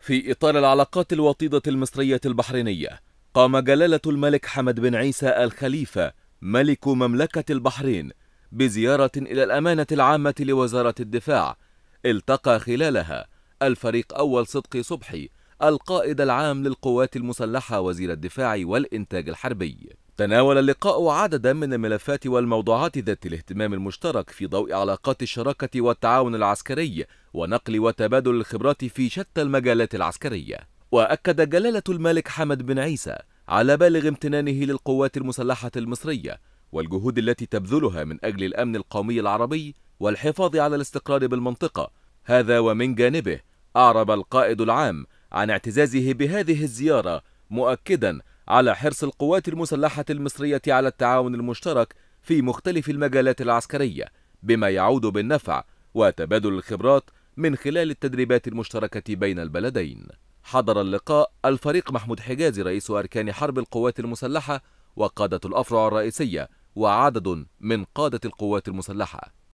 في إطار العلاقات الوطيدة المصرية البحرينية قام جلالة الملك حمد بن عيسى الخليفة ملك مملكة البحرين بزيارة إلى الأمانة العامة لوزارة الدفاع التقى خلالها الفريق أول صدقي صبحي القائد العام للقوات المسلحة وزير الدفاع والإنتاج الحربي تناول اللقاء عددا من الملفات والموضوعات ذات الاهتمام المشترك في ضوء علاقات الشراكة والتعاون العسكري ونقل وتبادل الخبرات في شتى المجالات العسكرية وأكد جلالة الملك حمد بن عيسى على بالغ امتنانه للقوات المسلحة المصرية والجهود التي تبذلها من أجل الأمن القومي العربي والحفاظ على الاستقرار بالمنطقة هذا ومن جانبه أعرب القائد العام عن اعتزازه بهذه الزيارة مؤكدا على حرص القوات المسلحة المصرية على التعاون المشترك في مختلف المجالات العسكرية بما يعود بالنفع وتبادل الخبرات من خلال التدريبات المشتركة بين البلدين حضر اللقاء الفريق محمود حجازي رئيس أركان حرب القوات المسلحة وقادة الأفرع الرئيسية وعدد من قادة القوات المسلحة